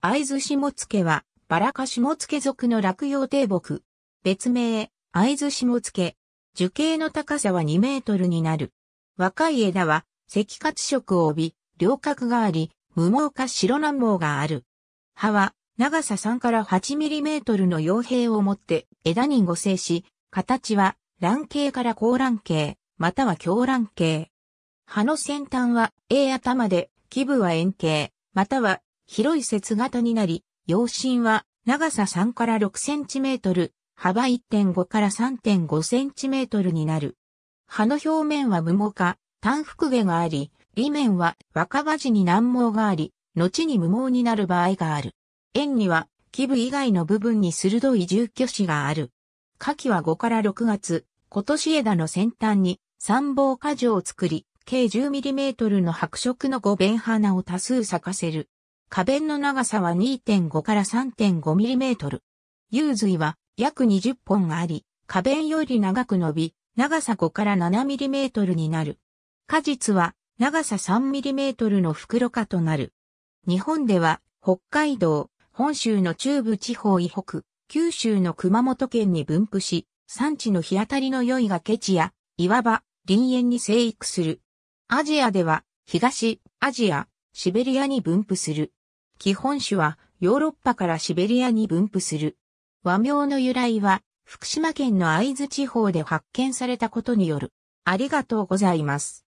会津下付は、バラカ下付属の落葉低木。別名、会津下付。樹形の高さは2メートルになる。若い枝は、赤褐色を帯び、両角があり、無毛か白軟毛がある。葉は、長さ3から8ミリメートルの傭兵を持って枝に合生し、形は、卵形から高卵形、または強卵形。葉の先端は A 頭で、基部は円形、または広い節型になり、陽芯は長さ3から6センチメートル、幅1.5から3.5センチメートルになる。葉の表面は無毛化、単腹毛があり、裏面は若葉地に難毛があり、後に無毛になる場合がある。縁には、基部以外の部分に鋭い住居子がある。夏季は5から6月、今年枝の先端に三房果樹を作り、計 10mm の白色の五弁花を多数咲かせる。花弁の長さは2.5から3 5トル。幽髄は約20本があり、花弁より長く伸び、長さ5から7トルになる。果実は長さ3トルの袋化となる。日本では北海道、本州の中部地方以北、九州の熊本県に分布し、産地の日当たりの良い崖地や岩場、林園に生育する。アジアでは東アジア、シベリアに分布する。基本種はヨーロッパからシベリアに分布する。和名の由来は福島県の会津地方で発見されたことによる。ありがとうございます。